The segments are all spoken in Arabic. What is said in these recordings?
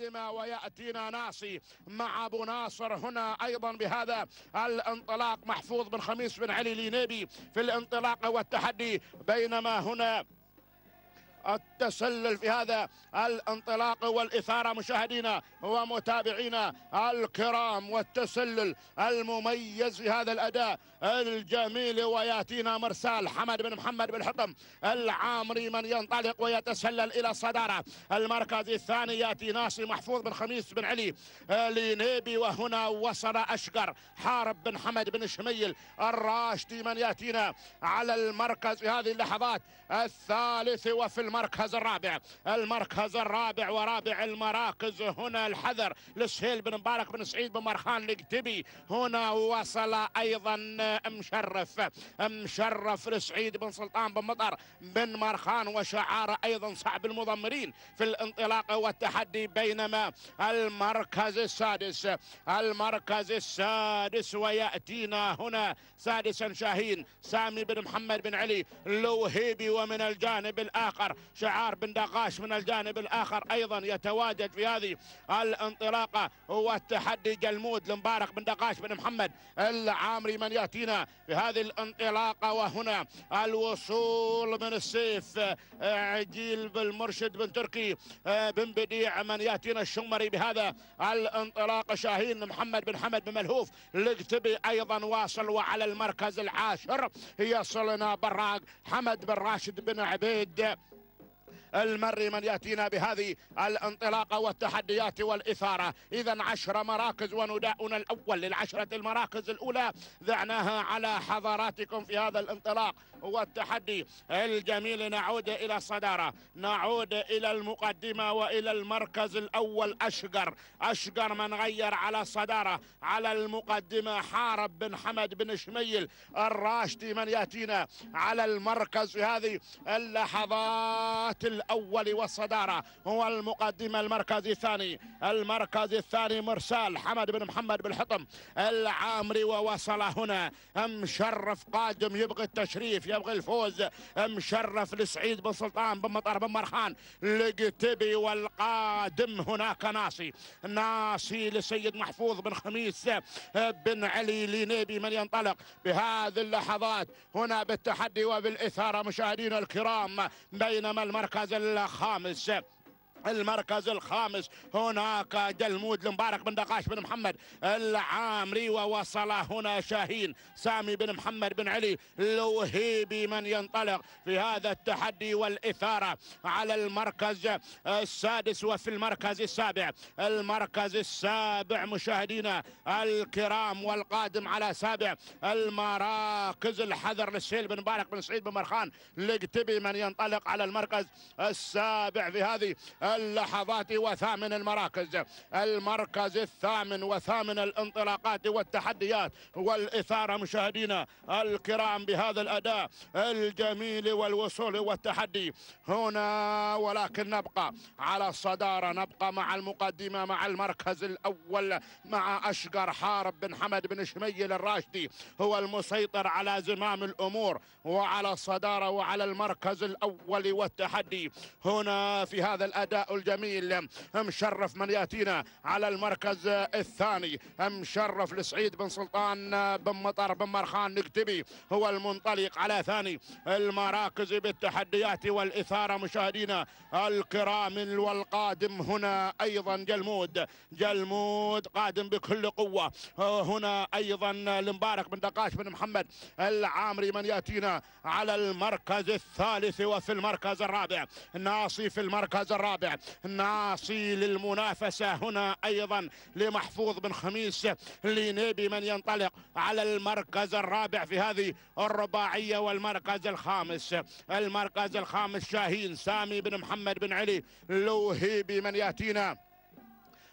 متقدمة ويأتينا ناصي مع أبو ناصر هنا أيضا بهذا الانطلاق محفوظ بن خميس بن علي لينيبي في الانطلاق والتحدي بينما هنا التسلل في هذا الانطلاق والإثارة مشاهدينا ومتابعينا الكرام والتسلل المميز في هذا الأداء الجميل وياتينا مرسال حمد بن محمد بن حكم العامري من ينطلق ويتسلل إلى الصدارة المركز الثاني يأتي ناصي محفوظ بن خميس بن علي آه، لنيبي وهنا وصل أشقر حارب بن حمد بن شميل الراشدي من يأتينا على المركز في هذه اللحظات الثالث وفي المركز المركز الرابع المركز الرابع ورابع المراكز هنا الحذر لسهيل بن مبارك بن سعيد بن مرخان لقتبي هنا وصل ايضا مشرف مشرف لسعيد بن سلطان بن مطر بن مرخان وشعار ايضا صعب المضمرين في الانطلاق والتحدي بينما المركز السادس المركز السادس وياتينا هنا سادسا شاهين سامي بن محمد بن علي لوهيبي ومن الجانب الاخر شعار بن دقاش من الجانب الآخر أيضا يتواجد في هذه الانطلاقة هو التحدي جلمود لمبارك بن دقاش بن محمد العامري من يأتينا في هذه الانطلاقة وهنا الوصول من السيف عجيل بالمرشد بن تركي بن بديع من يأتينا الشمري بهذا الانطلاقة شاهين محمد بن حمد بن ملهوف لقتبي أيضا واصل وعلى المركز العاشر يصلنا براق حمد بن راشد بن عبيد المري من يأتينا بهذه الانطلاقة والتحديات والإثارة إذا عشر مراكز ونداؤنا الأول للعشرة المراكز الأولى ذعناها على حضراتكم في هذا الانطلاق والتحدي الجميل نعود إلى الصدارة نعود إلى المقدمة وإلى المركز الأول أشقر أشقر من غير على الصدارة على المقدمة حارب بن حمد بن شميل الراشدي من يأتينا على المركز في هذه اللحظات الأول والصدارة هو المقدم المركز الثاني المركز الثاني مرسال حمد بن محمد بالحطم العامري ووصل هنا مشرف قادم يبغي التشريف يبغي الفوز مشرف لسعيد بن سلطان بن مطر بن مرخان لقتبي والقادم هناك ناصي ناصي لسيد محفوظ بن خميس بن علي لنيبي من ينطلق بهذه اللحظات هنا بالتحدي وبالإثارة مشاهدينا الكرام بينما المركز جل خامس المركز الخامس هناك جلمود المبارك بن دقاش بن محمد العامري ووصل هنا شاهين سامي بن محمد بن علي الوهيبي من ينطلق في هذا التحدي والإثارة على المركز السادس وفي المركز السابع المركز السابع مشاهدينا الكرام والقادم على سابع المراكز الحذر للسيل بن مبارك بن سعيد بن مرخان لقتبي من ينطلق على المركز السابع في هذه اللحظات وثامن المراكز المركز الثامن وثامن الانطلاقات والتحديات والإثارة مشاهدينا الكرام بهذا الأداء الجميل والوصول والتحدي هنا ولكن نبقى على الصدارة نبقى مع المقدمة مع المركز الأول مع أشقر حارب بن حمد بن شميل الراشدي هو المسيطر على زمام الأمور وعلى الصدارة وعلى المركز الأول والتحدي هنا في هذا الأداء الجميل مشرف من يأتينا على المركز الثاني مشرف لسعيد بن سلطان بن مطر بن مرخان نكتبي هو المنطلق على ثاني المراكز بالتحديات والإثارة مشاهدينا الكرام والقادم هنا أيضا جلمود جلمود قادم بكل قوة هنا أيضا المبارك بن دقاش بن محمد العامري من يأتينا على المركز الثالث وفي المركز الرابع ناصي في المركز الرابع ناصي للمنافسة هنا أيضا لمحفوظ بن خميس لنيبي من ينطلق على المركز الرابع في هذه الرباعية والمركز الخامس المركز الخامس شاهين سامي بن محمد بن علي لوهيبي من يأتينا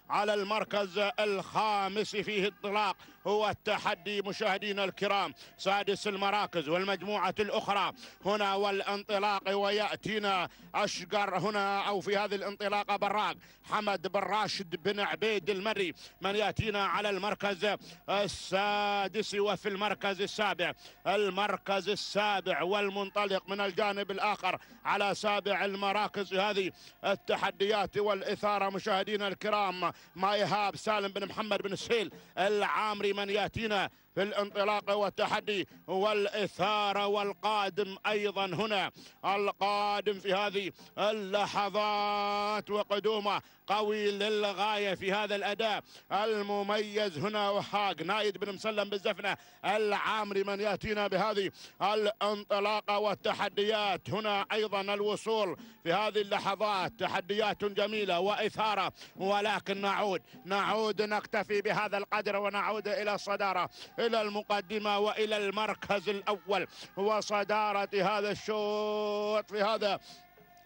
على المركز الخامس فيه الطلاق هو التحدي مشاهدينا الكرام سادس المراكز والمجموعة الأخرى هنا والانطلاق ويأتينا أشقر هنا أو في هذه الانطلاقة براق حمد بن راشد بن عبيد المري من يأتينا على المركز السادس وفي المركز السابع المركز السابع والمنطلق من الجانب الآخر على سابع المراكز هذه التحديات والإثارة مشاهدينا الكرام ما يهاب سالم بن محمد بن سهيل العامري من ياتينا في الانطلاق والتحدي والإثارة والقادم أيضا هنا القادم في هذه اللحظات وقدومه قوي للغاية في هذا الأداء المميز هنا وحاق نايد بن مسلم بالزفنة العامري من يأتينا بهذه الانطلاقة والتحديات هنا أيضا الوصول في هذه اللحظات تحديات جميلة وإثارة ولكن نعود نعود نكتفي بهذا القدر ونعود إلى إلى الصدارة إلى المقدمة وإلى المركز الأول وصدارة هذا الشوط في هذا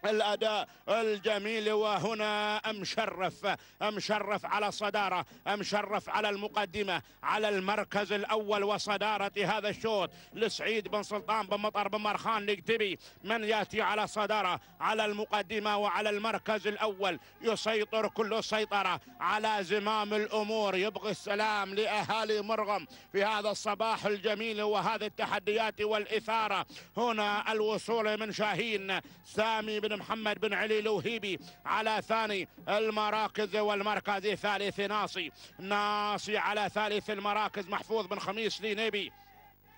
الاداء الجميل وهنا امشرف امشرف على الصداره امشرف على المقدمه على المركز الاول وصداره هذا الشوط لسعيد بن سلطان بن مطر بن مرخان نقتبي من ياتي على صداره على المقدمه وعلى المركز الاول يسيطر كل السيطره على زمام الامور يبغي السلام لاهالي مرغم في هذا الصباح الجميل وهذه التحديات والاثاره هنا الوصول من شاهين سامي بن محمد بن علي لوهيبي على ثاني المراكز والمركز ثالث ناصي ناصي على ثالث المراكز محفوظ بن خميس لينيبي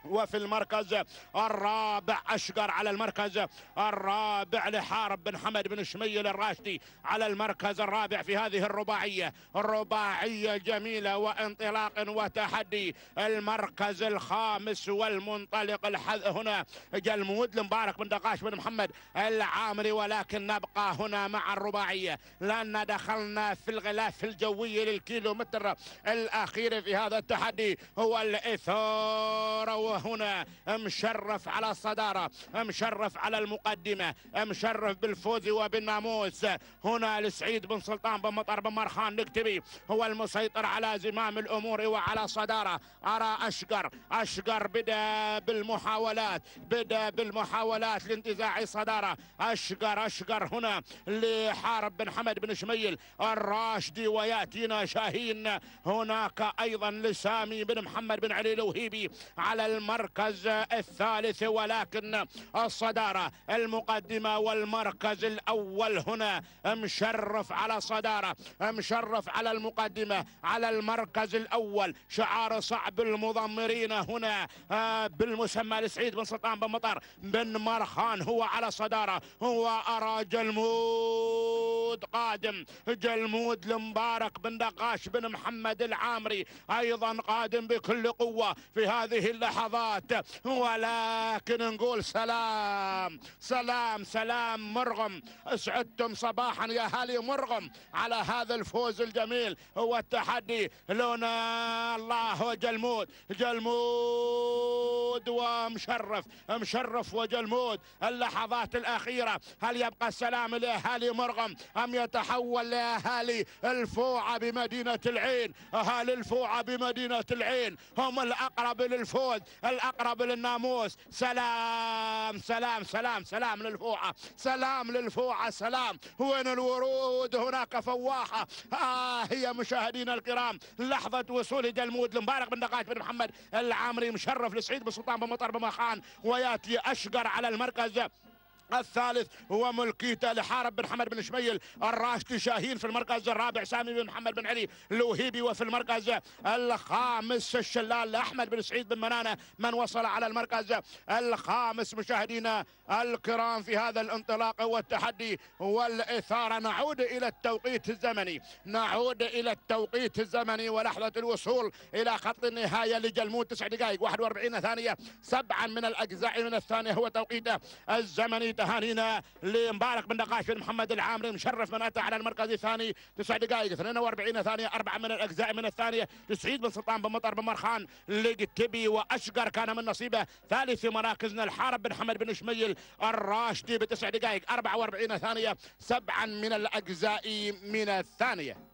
وفي المركز الرابع أشقر على المركز الرابع لحارب بن حمد بن شميل الراشدي على المركز الرابع في هذه الرباعية رباعية جميلة وانطلاق وتحدي المركز الخامس والمنطلق الحذ هنا جلمود المبارك بن دقاش بن محمد العامري ولكن نبقى هنا مع الرباعية لأن دخلنا في الغلاف الجوي للكيلومتر الأخير في هذا التحدي هو الإثارة وهنا مشرف على الصدارة مشرف على المقدمة مشرف بالفوز وبالناموس هنا لسعيد بن سلطان بن مطر بن مرخان نكتبي هو المسيطر على زمام الأمور وعلى صدارة أرى أشقر أشقر بدأ بالمحاولات بدأ بالمحاولات لانتزاع الصدارة أشقر أشقر هنا لحارب بن حمد بن شميل الراشدي ويأتينا شاهين هناك أيضا لسامي بن محمد بن علي الوهيبي على المركز الثالث ولكن الصدارة المقدمة والمركز الأول هنا مشرف على صدارة مشرف على المقدمة على المركز الأول شعار صعب المضمرين هنا آه، بالمسمى لسعيد بن سلطان بن مطر بن مرخان هو على صدارة هو أرى جلمود قادم جلمود المبارك بن نقاش بن محمد العامري أيضا قادم بكل قوة في هذه اللحظة لحظات ولكن نقول سلام سلام سلام مرغم اسعدتم صباحا يا هالي مرغم على هذا الفوز الجميل هو التحدي لونا الله وجلمود جلمود ومشرف مشرف وجلمود اللحظات الأخيرة هل يبقى السلام لأهالي مرغم أم يتحول لأهالي الفوعة بمدينة العين أهالي الفوعة بمدينة العين هم الأقرب للفوز الأقرب للناموس سلام سلام سلام سلام للفوعة سلام للفوعة سلام وين الورود هناك فواحة آه هي مشاهدينا الكرام لحظة وصول جلمود المبارك بن دقات بن محمد العامري مشرف لسعيد بن سلطان بن مطر بن مخان وياتي أشقر على المركز الثالث هو ملكيته لحارب بن حمد بن شميل الراشدي شاهين في المركز الرابع سامي بن محمد بن علي الوهيبي وفي المركز الخامس الشلال احمد بن سعيد بن منانه من وصل على المركز الخامس مشاهدينا الكرام في هذا الانطلاق والتحدي والاثاره نعود الى التوقيت الزمني نعود الى التوقيت الزمني ولحظه الوصول الى خط النهايه لجلمون تسع دقائق 41 ثانيه سبعا من الاجزاء من الثانيه هو توقيته الزمني تهانينا لمبارك بن نقاش بن محمد العامري مشرف من اتى على المركز الثاني تسع دقائق 42 ثانيه اربعه من الاجزاء من الثانيه لسعيد بن سلطان بن مطر بن مرخان لقتبي واشقر كان من نصيبه ثالث في مراكزنا الحارب بن حمد بن شميل الراشدي بتسع دقائق 44 ثانيه سبعا من الاجزاء من الثانيه